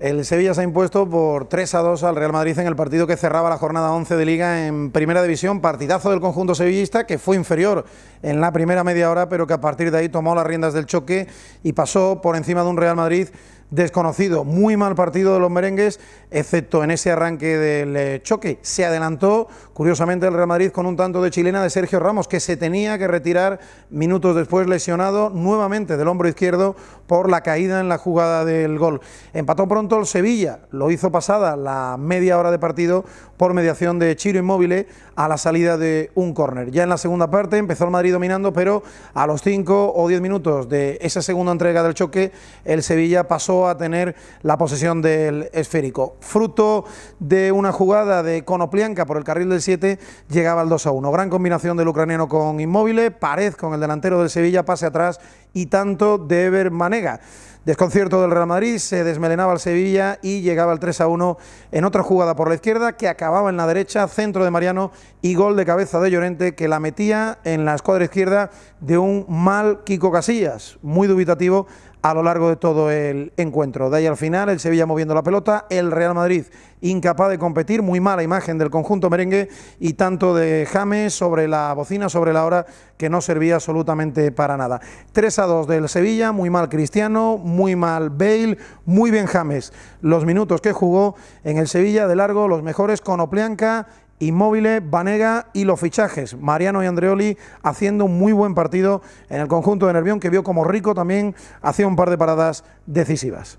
El Sevilla se ha impuesto por 3 a 2 al Real Madrid en el partido que cerraba la jornada 11 de Liga en Primera División. Partidazo del conjunto sevillista que fue inferior en la primera media hora, pero que a partir de ahí tomó las riendas del choque y pasó por encima de un Real Madrid desconocido. Muy mal partido de los merengues, excepto en ese arranque del eh, choque. Se adelantó, curiosamente, el Real Madrid con un tanto de chilena de Sergio Ramos, que se tenía que retirar minutos después lesionado nuevamente del hombro izquierdo por la caída en la jugada del gol. Empató pronto el Sevilla, lo hizo pasada la media hora de partido por mediación de Chiro Inmóvil a la salida de un córner. Ya en la segunda parte empezó el Madrid dominando, pero a los 5 o 10 minutos de esa segunda entrega del choque, el Sevilla pasó a tener la posesión del esférico. Fruto de una jugada de Plianca... por el carril del 7, llegaba al 2 a 1. Gran combinación del ucraniano con Inmóviles, Pared con el delantero del Sevilla, pase atrás y tanto de Ever Manega. Desconcierto del Real Madrid, se desmelenaba el Sevilla y llegaba el 3 a 1 en otra jugada por la izquierda que acababa en la derecha, centro de Mariano y gol de cabeza de Llorente que la metía en la escuadra izquierda de un mal Kiko Casillas, muy dubitativo a lo largo de todo el encuentro. De ahí al final, el Sevilla moviendo la pelota, el Real Madrid incapaz de competir, muy mala imagen del conjunto merengue y tanto de James sobre la bocina, sobre la hora, que no servía absolutamente para nada. 3 a 2 del Sevilla, muy mal Cristiano, muy mal Bale, muy bien James. Los minutos que jugó en el Sevilla de largo, los mejores con Opleanca... Inmóviles, Vanega y los fichajes. Mariano y Andreoli haciendo un muy buen partido en el conjunto de Nervión, que vio como Rico también hacía un par de paradas decisivas.